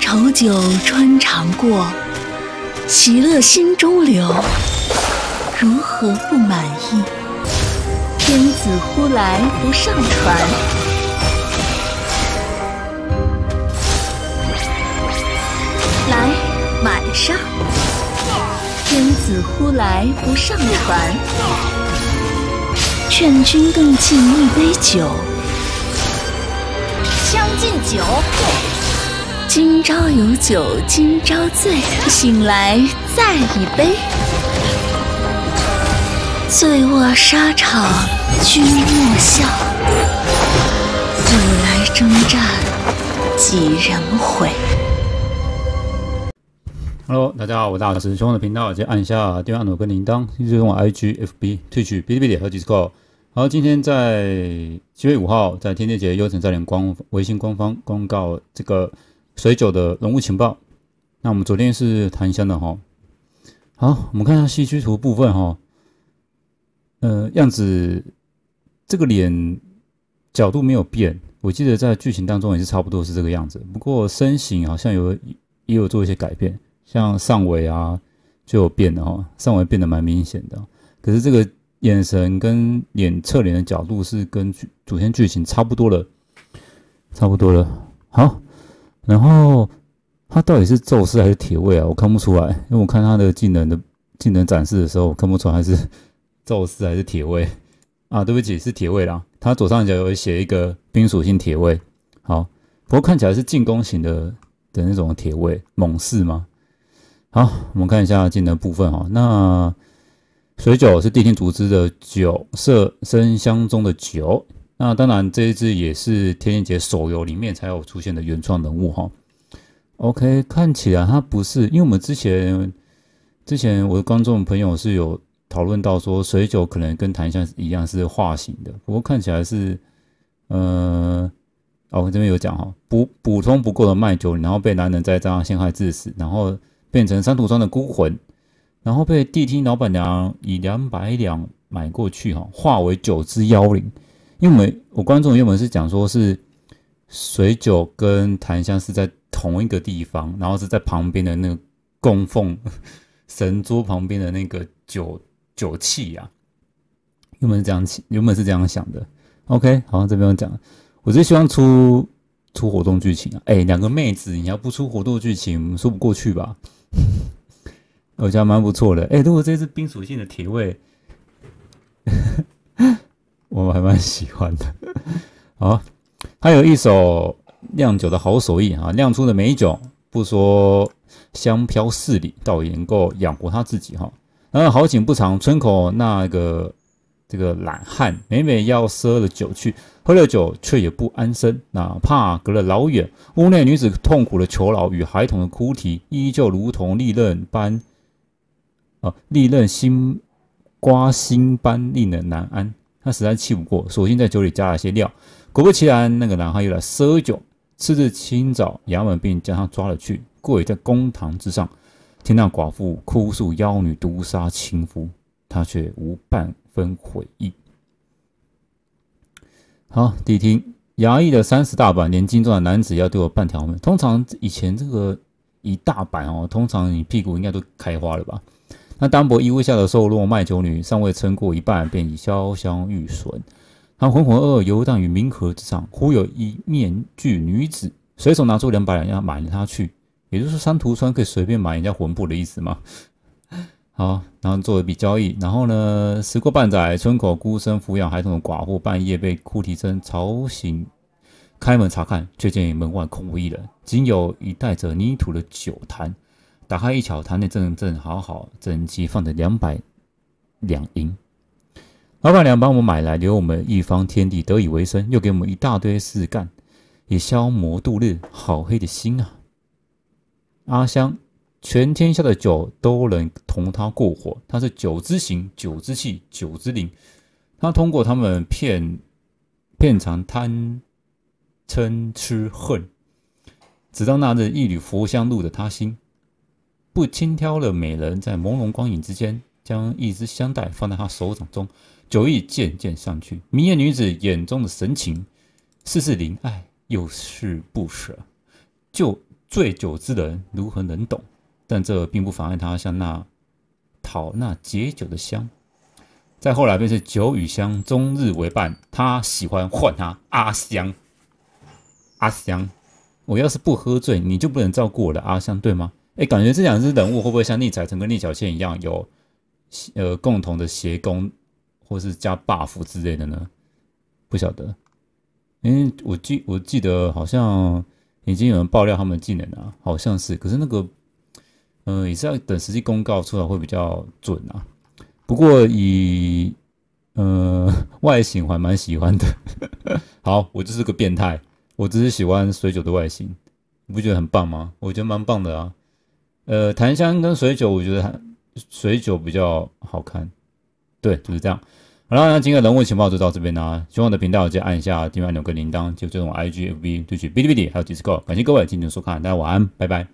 愁酒穿肠过，喜乐心中留，如何不满意？天子呼来不上船，来，满上。天子呼来不上船，劝君更尽一杯酒。《将进酒》。今朝有酒今朝醉，醒来再一杯。醉卧沙场君莫笑，古来征战几人回？Hello，大家好，我是兄的频道，记得按一下订阅按钮跟铃铛，关注我 IGFB 退去哔哩哔哩和 Discord。好，今天在七月五号，在天天节优城再联官微信官方公告这个。水酒的人物情报。那我们昨天是檀香的哈。好，我们看一下戏剧图部分哈。呃，样子这个脸角度没有变，我记得在剧情当中也是差不多是这个样子。不过身形好像有也有做一些改变，像上围啊就有变的哈，上围变得蛮明显的。可是这个眼神跟脸侧脸的角度是跟主线剧情差不多了，差不多了。好。然后他到底是宙斯还是铁卫啊？我看不出来，因为我看他的技能的技能展示的时候，我看不出来是宙斯还是铁卫啊。对不起，是铁卫啦。他左上角有写一个冰属性铁卫。好，不过看起来是进攻型的的那种铁卫，猛士吗？好，我们看一下技能部分哈。那水酒是地天组织的酒色生香中的酒。那当然，这一只也是《天天姐手游里面才有出现的原创人物哈。OK，看起来它不是，因为我们之前之前我的观众朋友是有讨论到说，水酒可能跟檀香一样是化形的，不过看起来是，呃，哦，我这边有讲哈，补补充不够的卖酒，然后被男人在赃陷害致死，然后变成山徒庄的孤魂，然后被谛听老板娘以两百两买过去哈，化为九只妖灵。因为我观众原本是讲说是水酒跟檀香是在同一个地方，然后是在旁边的那个供奉神桌旁边的那个酒酒器呀，原本是这样起，原本是这样想的。OK，好，这边我讲，我最希望出出活动剧情啊，哎，两个妹子，你要不出活动剧情，说不过去吧？我觉得蛮不错的，哎，如果这是冰属性的铁位。我还蛮喜欢的，啊，他有一首酿酒的好手艺啊，酿出的美酒，不说香飘四里，倒也能够养活他自己哈。然而好景不长，村口那个这个懒汉，每每要赊了酒去，喝了酒却也不安生，哪怕隔了老远，屋内女子痛苦的求饶与孩童的哭啼，依旧如同利刃般，啊，利刃心刮心般令人难安。他实在气不过，索性在酒里加了些料。果不其然，那个男孩又来赊酒。次日清早，衙门便将他抓了去。跪在公堂之上，听那寡妇哭诉妖女毒杀情夫，他却无半分悔意。好，第听，衙役的三十大板，年金壮的男子要对我半条命。通常以前这个一大板哦，通常你屁股应该都开花了吧？那单薄衣物下的瘦弱卖酒女，尚未撑过一半，便已潇湘玉损。他浑浑噩噩游荡于冥河之上，忽有一面具女子随手拿出两百两，要买他去。也就是说，山图川可以随便买人家魂魄的意思吗？好，然后做一笔交易。然后呢，时过半载，村口孤身抚养孩童的寡妇，半夜被哭啼声吵醒，开门查看，却见门外空无一人，仅有一带着泥土的酒坛。打开一瞧，他那正正好好，整齐放着两百两银。老板娘帮我们买来，留我们一方天地得以为生，又给我们一大堆事干，也消磨度日。好黑的心啊！阿香，全天下的酒都能同他过火，他是酒之形、酒之气、酒之灵。他通过他们骗、骗、尝贪、嗔、痴、恨，直到那日一缕佛香入的他心。不轻佻的美人，在朦胧光影之间，将一只香袋放在他手掌中，酒意渐渐散去。明艳女子眼中的神情，似是怜爱，又是不舍。就醉酒之人如何能懂？但这并不妨碍他向那讨那解酒的香。再后来便是酒与香终日为伴，他喜欢唤他阿香。阿香，我要是不喝醉，你就不能照顾我的阿香，对吗？哎，感觉这两只人物会不会像宁采臣跟聂小倩一样有呃共同的邪功，或是加 buff 之类的呢？不晓得，因为我记我记得好像已经有人爆料他们的技能啊，好像是，可是那个嗯也是要等实际公告出来会比较准啊。不过以呃外形还蛮喜欢的。好，我就是个变态，我只是喜欢水酒的外形，你不觉得很棒吗？我觉得蛮棒的啊。呃，檀香跟水酒，我觉得水酒比较好看，对，就是这样。好了，那今天的人物情报就到这边啦。喜欢我的频道，记得按一下订阅按钮跟铃铛，就这种 IGFB 对 h 哔哩哔哩还有 Discord。感谢各位今天的收看，大家晚安，拜拜。